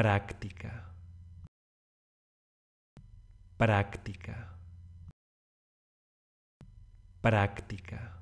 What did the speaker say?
práctica, práctica, práctica.